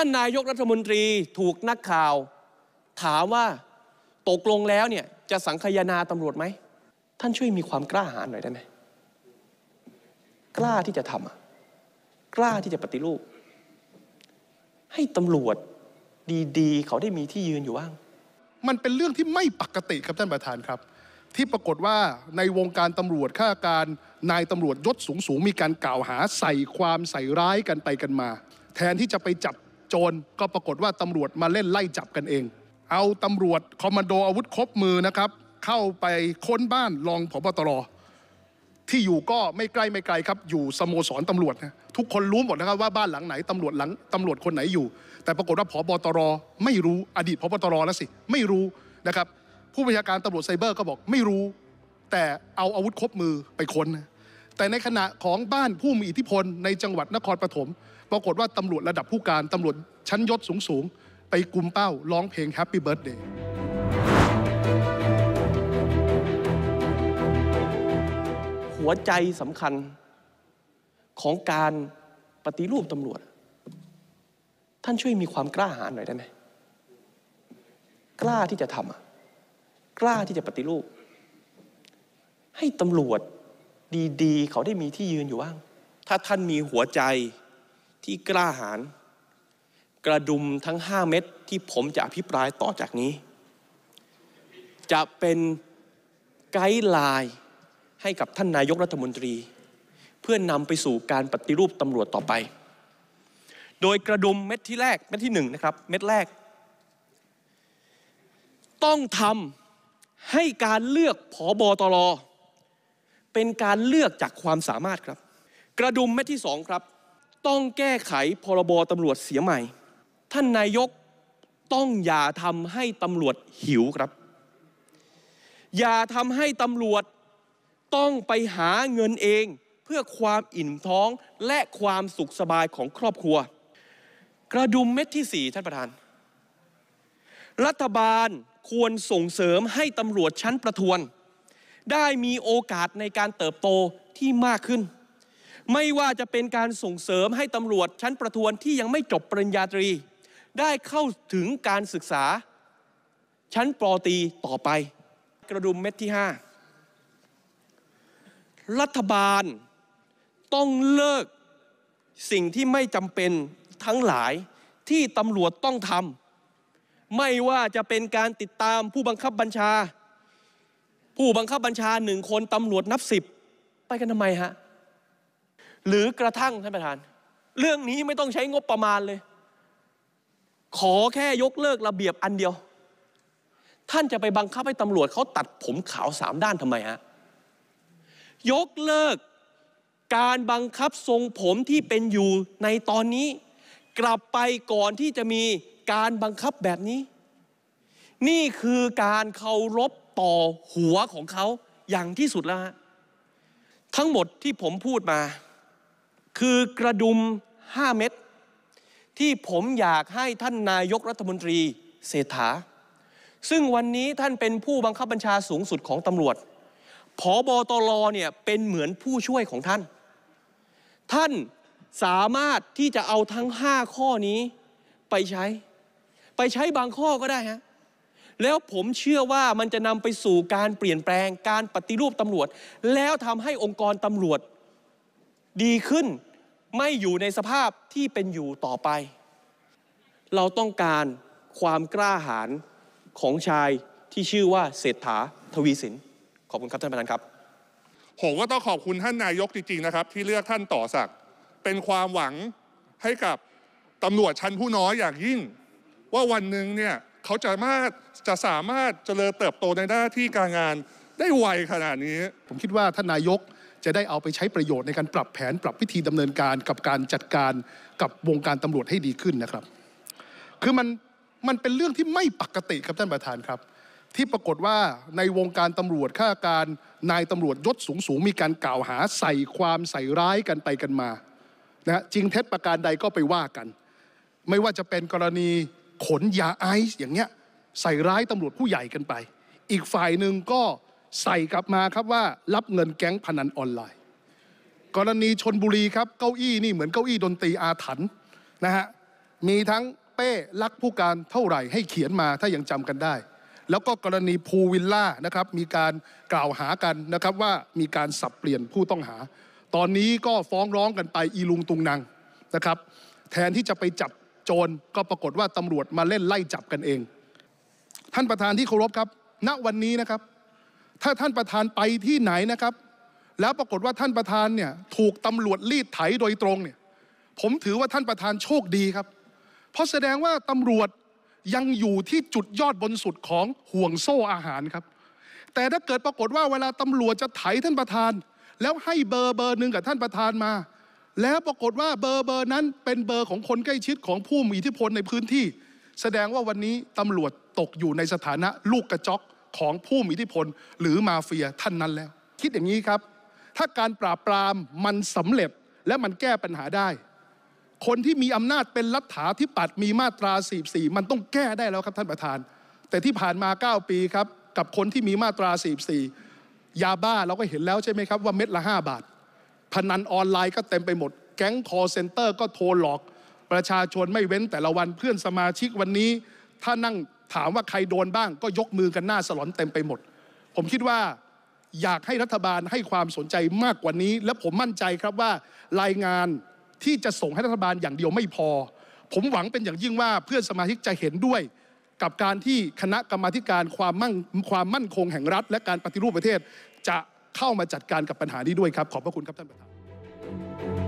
ท่านนายกรัฐมนตรีถูกนักข่าว ถามว่าตกลงแล้วเนี่ยจะสังคายนาตำรวจไหมท่านช่วยมีความกล้าหาญหน่อยได้ไหมกล้าที่จะทำกล้าที่จะปฏิรูป ให้ตำรวจดีๆเขาได้มีที่ยืนอยู่บ้างมันเป็นเรื่องที่ไม่ปกติครับ ท่านประธานครับ ที่ปรากฏว่าในวงการตำรวจข้าการนายตำรวจยศสูงสูงมีการกล่าวหาใส่ความใส่ร้ายกันไปกันมา แทนที่จะไปจับโจรก็ปรากฏว่าตำรวจมาเล่นไล่จับกันเอง เอาตำรวจคอมมานโดอาวุธครบมือนะครับ เข้าไปค้นบ้านรองผบตรที่อยู่ก็ไม่ใกล้ไม่ไกลครับอยู่สโมสรตำรวจนะทุกคนรู้หมดนะครับว่าบ้านหลังไหน ตำรวจหลัง ตำรวจคนไหนอยู่ แต่ปรากฏว่าผบตรไม่รู้อดีตผบตรแล้วสิ ไม่รู้นะครับ ผู้บัญชาการตำรวจไซเบอร์ก็บอกไม่รู้ แต่เอาอาวุธครบมือไปค้นนะแต่ในขณะของบ้านผู้มีอิทธิพลในจังหวัดนครปฐม ปรากฏว่าตำรวจระดับผู้การตำรวจชั้นยศสูงๆไปกลุ่มเป้าร้องเพลง Happy Birthday หัวใจสำคัญของการปฏิรูปตำรวจ ท่านช่วยมีความกล้าหาญหน่อยได้ไหมกล้าที่จะทำกล้าที่จะปฏิรูป ให้ตำรวจดีๆ เขาได้มีที่ยืนอยู่บ้าง ถ้าท่านมีหัวใจที่กล้าหาญกระดุมทั้งห้าเม็ดที่ผมจะอภิปรายต่อจากนี้ จะเป็นไกด์ไลน์ให้กับท่านนายกรัฐมนตรี เพื่อนนำไปสู่การปฏิรูปตำรวจต่อไป โดยกระดุมเม็ดที่แรกเม็ดที่หนึ่งนะครับ เม็ดแรก ต้องทำให้การเลือกผอบอตรเป็นการเลือกจากความสามารถครับ กระดุมเม็ดที่สองครับ ต้องแก้ไขพรบตำรวจเสียใหม่ ท่านนายกต้องอย่าทำให้ตำรวจหิวครับ อย่าทำให้ตำรวจต้องไปหาเงินเองเพื่อความอิ่มท้องและความสุขสบายของครอบครัว กระดุมเม็ดที่สี่ท่านประธาน รัฐบาลควรส่งเสริมให้ตำรวจชั้นประทวนได้มีโอกาสในการเติบโตที่มากขึ้น ไม่ว่าจะเป็นการส่งเสริมให้ตำรวจชั้นประทวนที่ยังไม่จบปริญญาตรี ได้เข้าถึงการศึกษา ชั้นปรตีต่อไป กระดุมเม็ดที่ 5 รัฐบาลต้องเลิก สิ่งที่ไม่จำเป็นทั้งหลายที่ตำรวจต้องทำไม่ว่าจะเป็นการติดตามผู้บังคับบัญชาผู้บังคับบัญชาหนึ่งคนตำรวจนับสิบไปกันทำไมฮะหรือกระทั่งท่านประธาน เรื่องนี้ไม่ต้องใช้งบประมาณเลย ขอแค่ยกเลิกระเบียบอันเดียว ท่านจะไปบังคับให้ตำรวจเขาตัดผมขาวสามด้านทำไมฮะยกเลิกการบังคับทรงผมที่เป็นอยู่ในตอนนี้กลับไปก่อนที่จะมีการบังคับแบบนี้ นี่คือการเคารพต่อหัวของเขาอย่างที่สุดแล้วฮะทั้งหมดที่ผมพูดมา คือกระดุมห้าเม็ดที่ผมอยากให้ท่านนายกรัฐมนตรีเศรษฐา ซึ่งวันนี้ท่านเป็นผู้บังคับบัญชาสูงสุดของตำรวจผอบอตรเนี่ยเป็นเหมือนผู้ช่วยของท่าน ท่านสามารถที่จะเอาทั้งห้าข้อนี้ไปใช้ ไปใช้บางข้อก็ได้ฮะแล้วผมเชื่อว่ามันจะนำไปสู่การเปลี่ยนแปลงการปฏิรูปตำรวจ แล้วทำให้องค์กรตำรวจ ดีขึ้นไม่อยู่ในสภาพที่เป็นอยู่ต่อไป เราต้องการความกล้าหาญของชายที่ชื่อว่าเศรษฐาทวีสิน ขอบคุณครับท่านประธานครับ ผมก็ต้องขอบคุณท่านนายกจริงๆนะครับ ที่เลือกท่านต่อสัก เป็นความหวังให้กับตำรวจชั้นผู้น้อยอย่างยิ่ง ว่าวันหนึ่งเนี่ยเขาจะมารถจะสามารถเจริญเติบโตในหน้าที่การงานได้ไวขนาดนี้ ผมคิดว่าท่านนายกจะได้เอาไปใช้ประโยชน์ในการปรับแผนปรับวิธีดำเนินการกับการจัดการ กับวงการตำรวจให้ดีขึ้นนะครับ คือมัน มันเป็นเรื่องที่ไม่ปกติครับท่านประธานครับ ที่ปรากฏว่าในวงการตำรวจข้าการ นายตำรวจยศสูงสูงมีการกล่าวหาใส่ความใส่ร้ายกันไปกันมานะจริงเท็จประการใดก็ไปว่ากัน ไม่ว่าจะเป็นกรณีขนยาไอซ์อย่างเงี้ย ใส่ร้ายตำรวจผู้ใหญ่กันไป อีกฝ่ายหนึ่งก็ใส่กลับมา ครับว่ารับเงินแก๊งพนันออนไลน์ กรณีชนบุรี ครับ เก้าอี้ นี่เหมือนเก้าอี้ดนตรีอาถรรพ์นะฮะ มีทั้งเป้รักผู้การเท่าไหร่ให้เขียนมาถ้ายังจำกันได้ แล้วก็กรณีภูวิลล่านะครับมีการกล่าวหากันนะครับว่ามีการสับเปลี่ยนผู้ต้องหา ตอนนี้ก็ฟ้องร้องกันไปอีลุงตุงนางนะครับแทนที่จะไปจับจรก็ปรากฏว่าตำรวจมาเล่นไล่จับกันเอง ท่านประธานที่เคารพครับณวันนี้นะครับ ถ้าท่านประธานไปที่ไหนนะครับ แล้วปรากฏว่าท่านประธานเนี่ยถูกตำรวจรีดไถโดยตรงเนี่ยผมถือว่าท่านประธานโชคดีครับ เพราะแสดงว่าตำรวจยังอยู่ที่จุดยอดบนสุดของห่วงโซ่อาหารครับ แต่ถ้าเกิดปรากฏว่าเวลาตำรวจจะไถท่านประธาน แล้วให้เบอร์เบอร์หนึ่งกับท่านประธานมาแล้วปรากฏว่าเบอร์เบอร์นั้นเป็นเบอร์ของคนใกล้ชิดของผู้มีอิทธิพลในพื้นที่ แสดงว่าวันนี้ตำรวจตกอยู่ในสถานะลูกกระจกของผู้มีอิทธิพลหรือมาเฟียท่านนั้นแล้ว คิดอย่างนี้ครับ ถ้าการปราบปรามมันสำเร็จ และมันแก้ปัญหาได้ คนที่มีอำนาจเป็นลัทธิที่ปัดมีมาตรา 44 มันต้องแก้ได้แล้วครับท่านประธาน แต่ที่ผ่านมา 9 ปีครับกับคนที่มีมาตรา 44ยาบ้าเราก็เห็นแล้วใช่ไหมครับ ว่าเม็ดละ5 บาทพนันออนไลน์ก็เต็มไปหมด แก๊งคอเซ็นเตอร์ก็โทรหลอก ประชาชนไม่เว้นแต่ละวันเพื่อนสมาชิกวันนี้ ถ้านั่งถามว่าใครโดนบ้าง ก็ยกมือกันหน้าสลอนเต็มไปหมด ผมคิดว่าอยากให้รัฐบาลให้ความสนใจมากกว่านี้ และผมมั่นใจครับว่ารายงานที่จะส่งให้รัฐบาลอย่างเดียวไม่พอ ผมหวังเป็นอย่างยิ่งว่าเพื่อนสมาชิกจะเห็นด้วย กับการที่คณะกรรมาการความมั่งความมั่นคงแห่งรัฐ และการปฏิรูปประเทศจะเข้ามาจัดการกับปัญหานี้ด้วยครับ ขอบพระคุณครับท่านประธาน